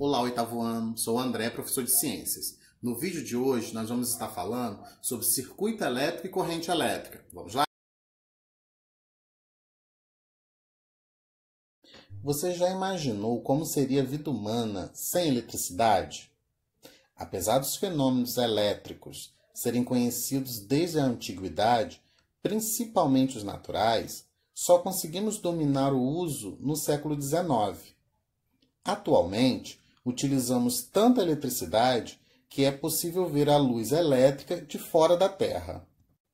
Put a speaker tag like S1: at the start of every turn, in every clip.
S1: Olá, oitavo ano, sou o André, professor de Ciências. No vídeo de hoje, nós vamos estar falando sobre circuito elétrico e corrente elétrica. Vamos lá? Você já imaginou como seria a vida humana sem eletricidade? Apesar dos fenômenos elétricos serem conhecidos desde a antiguidade, principalmente os naturais, só conseguimos dominar o uso no século XIX. Atualmente, utilizamos tanta eletricidade que é possível ver a luz elétrica de fora da Terra.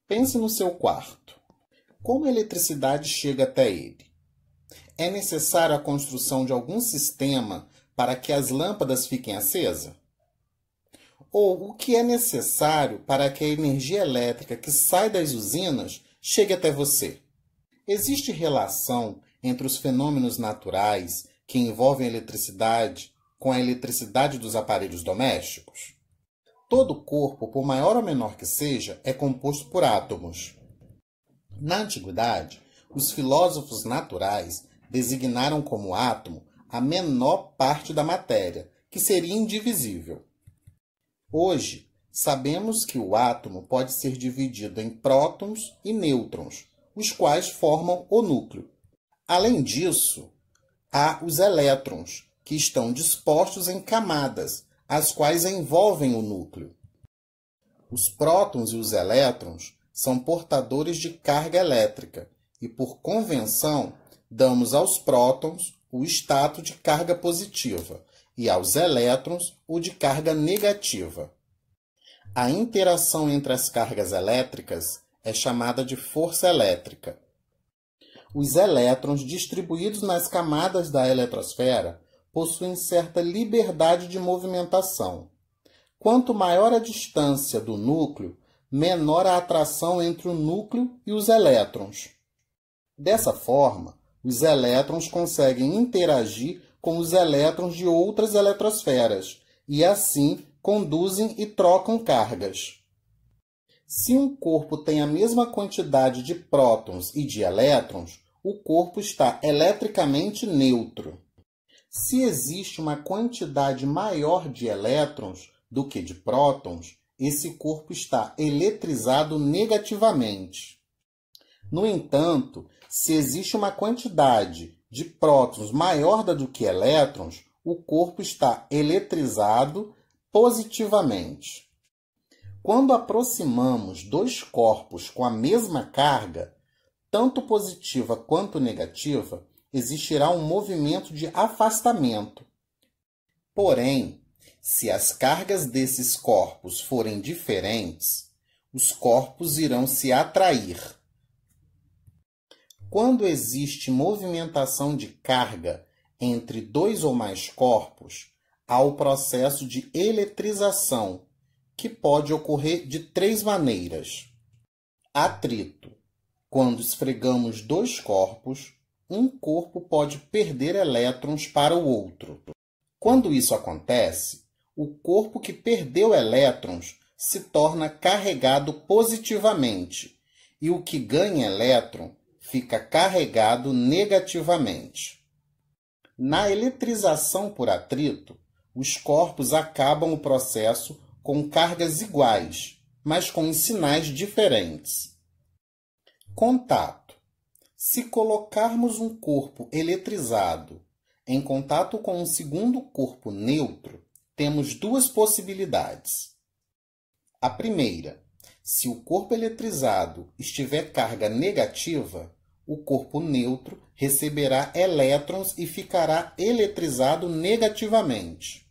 S1: Pense no seu quarto. Como a eletricidade chega até ele? É necessário a construção de algum sistema para que as lâmpadas fiquem acesas? Ou o que é necessário para que a energia elétrica que sai das usinas chegue até você? Existe relação entre os fenômenos naturais que envolvem a eletricidade com a eletricidade dos aparelhos domésticos? Todo corpo, por maior ou menor que seja, é composto por átomos. Na antiguidade, os filósofos naturais designaram como átomo a menor parte da matéria, que seria indivisível. Hoje, sabemos que o átomo pode ser dividido em prótons e nêutrons, os quais formam o núcleo. Além disso, há os elétrons, que estão dispostos em camadas, as quais envolvem o núcleo. Os prótons e os elétrons são portadores de carga elétrica e, por convenção, damos aos prótons o status de carga positiva e aos elétrons o de carga negativa. A interação entre as cargas elétricas é chamada de força elétrica. Os elétrons distribuídos nas camadas da eletrosfera possuem certa liberdade de movimentação. Quanto maior a distância do núcleo, menor a atração entre o núcleo e os elétrons. Dessa forma, os elétrons conseguem interagir com os elétrons de outras eletrosferas e, assim, conduzem e trocam cargas. Se um corpo tem a mesma quantidade de prótons e de elétrons, o corpo está eletricamente neutro. Se existe uma quantidade maior de elétrons do que de prótons, esse corpo está eletrizado negativamente. No entanto, se existe uma quantidade de prótons maior do que elétrons, o corpo está eletrizado positivamente. Quando aproximamos dois corpos com a mesma carga, tanto positiva quanto negativa, existirá um movimento de afastamento. Porém, se as cargas desses corpos forem diferentes, os corpos irão se atrair. Quando existe movimentação de carga entre dois ou mais corpos, há o processo de eletrização, que pode ocorrer de três maneiras: atrito, quando esfregamos dois corpos, um corpo pode perder elétrons para o outro. Quando isso acontece, o corpo que perdeu elétrons se torna carregado positivamente e o que ganha elétron fica carregado negativamente. Na eletrização por atrito, os corpos acabam o processo com cargas iguais, mas com sinais diferentes. Contato se colocarmos um corpo eletrizado em contato com um segundo corpo neutro, temos duas possibilidades. A primeira, se o corpo eletrizado estiver carga negativa, o corpo neutro receberá elétrons e ficará eletrizado negativamente.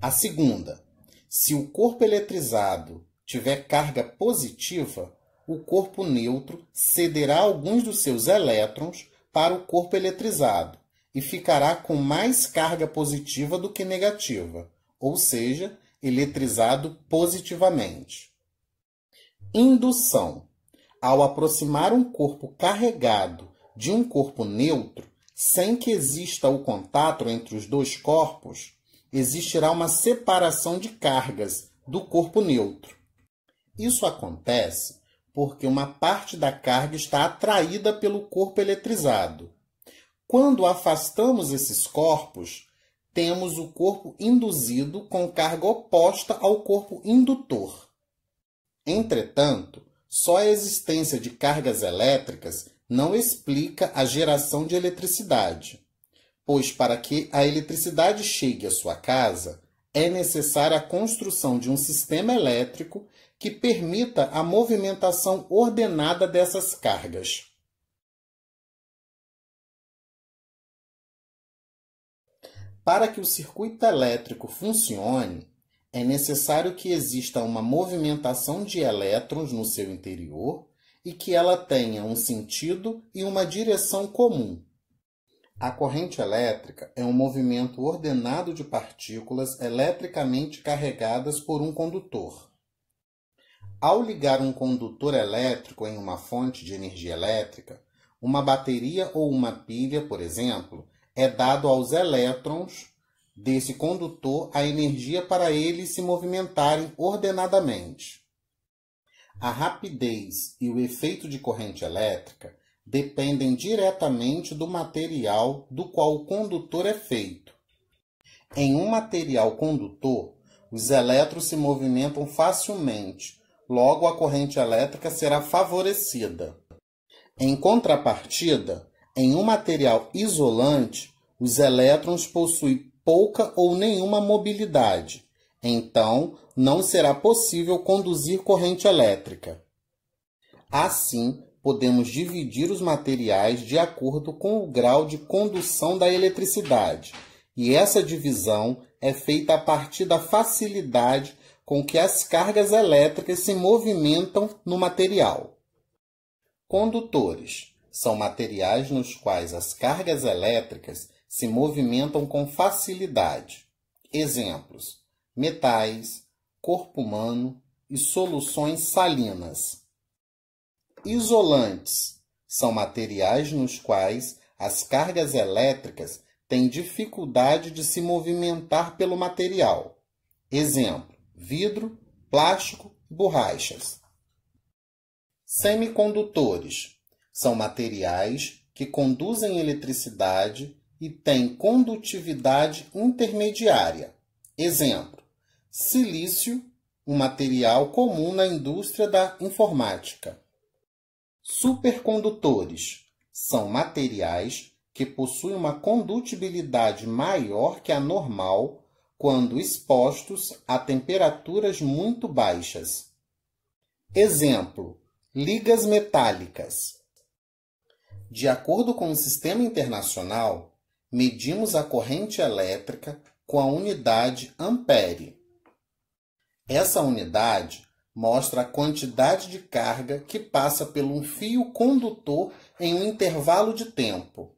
S1: A segunda, se o corpo eletrizado tiver carga positiva, o corpo neutro cederá alguns dos seus elétrons para o corpo eletrizado e ficará com mais carga positiva do que negativa, ou seja, eletrizado positivamente. Indução: ao aproximar um corpo carregado de um corpo neutro, sem que exista o contato entre os dois corpos, existirá uma separação de cargas do corpo neutro. Isso acontece porque uma parte da carga está atraída pelo corpo eletrizado. Quando afastamos esses corpos, temos o corpo induzido com carga oposta ao corpo indutor. Entretanto, só a existência de cargas elétricas não explica a geração de eletricidade, pois para que a eletricidade chegue à sua casa, é necessária a construção de um sistema elétrico que permita a movimentação ordenada dessas cargas. Para que o circuito elétrico funcione, é necessário que exista uma movimentação de elétrons no seu interior e que ela tenha um sentido e uma direção comum. A corrente elétrica é um movimento ordenado de partículas eletricamente carregadas por um condutor. Ao ligar um condutor elétrico em uma fonte de energia elétrica, uma bateria ou uma pilha, por exemplo, é dado aos elétrons desse condutor a energia para eles se movimentarem ordenadamente. A rapidez e o efeito de corrente elétrica dependem diretamente do material do qual o condutor é feito. Em um material condutor, os elétrons se movimentam facilmente, logo a corrente elétrica será favorecida. Em contrapartida, em um material isolante, os elétrons possuem pouca ou nenhuma mobilidade, então não será possível conduzir corrente elétrica. Assim, podemos dividir os materiais de acordo com o grau de condução da eletricidade, e essa divisão é feita a partir da facilidade com que as cargas elétricas se movimentam no material. Condutores são materiais nos quais as cargas elétricas se movimentam com facilidade. Exemplos: metais, corpo humano e soluções salinas. Isolantes são materiais nos quais as cargas elétricas têm dificuldade de se movimentar pelo material. Exemplo: vidro, plástico e borrachas. Semicondutores são materiais que conduzem eletricidade e têm condutividade intermediária. Exemplo: silício, um material comum na indústria da informática. Supercondutores são materiais que possuem uma condutibilidade maior que a normal quando expostos a temperaturas muito baixas. Exemplo: ligas metálicas. De acordo com o sistema internacional, medimos a corrente elétrica com a unidade ampere. Essa unidade mostra a quantidade de carga que passa por um fio condutor em um intervalo de tempo.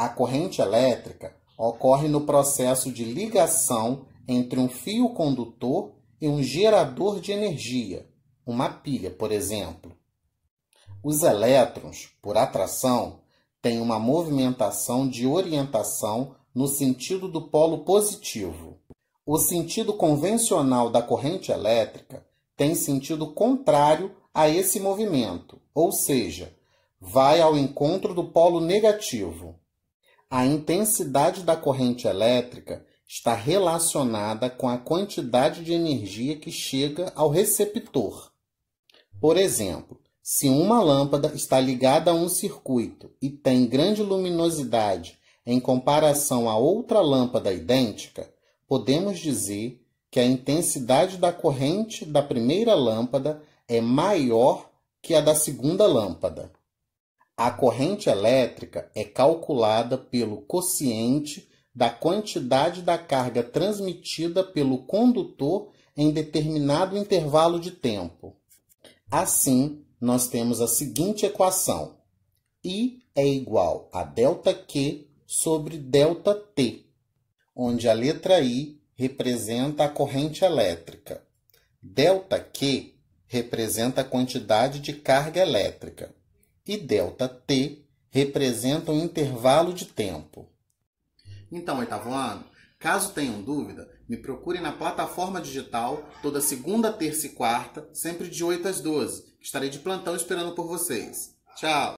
S1: A corrente elétrica ocorre no processo de ligação entre um fio condutor e um gerador de energia, uma pilha, por exemplo. Os elétrons, por atração, têm uma movimentação de orientação no sentido do polo positivo. O sentido convencional da corrente elétrica tem sentido contrário a esse movimento, ou seja, vai ao encontro do polo negativo. A intensidade da corrente elétrica está relacionada com a quantidade de energia que chega ao receptor. Por exemplo, se uma lâmpada está ligada a um circuito e tem grande luminosidade em comparação a outra lâmpada idêntica, podemos dizer que a intensidade da corrente da primeira lâmpada é maior que a da segunda lâmpada. A corrente elétrica é calculada pelo quociente da quantidade da carga transmitida pelo condutor em determinado intervalo de tempo. Assim, nós temos a seguinte equação: I é igual a ΔQ sobre ΔT, onde a letra I representa a corrente elétrica, ΔQ representa a quantidade de carga elétrica e ΔT representam um intervalo de tempo. Então, oitavo ano, caso tenham dúvida, me procurem na plataforma digital toda segunda, terça e quarta, sempre de 8 às 12. Estarei de plantão esperando por vocês. Tchau!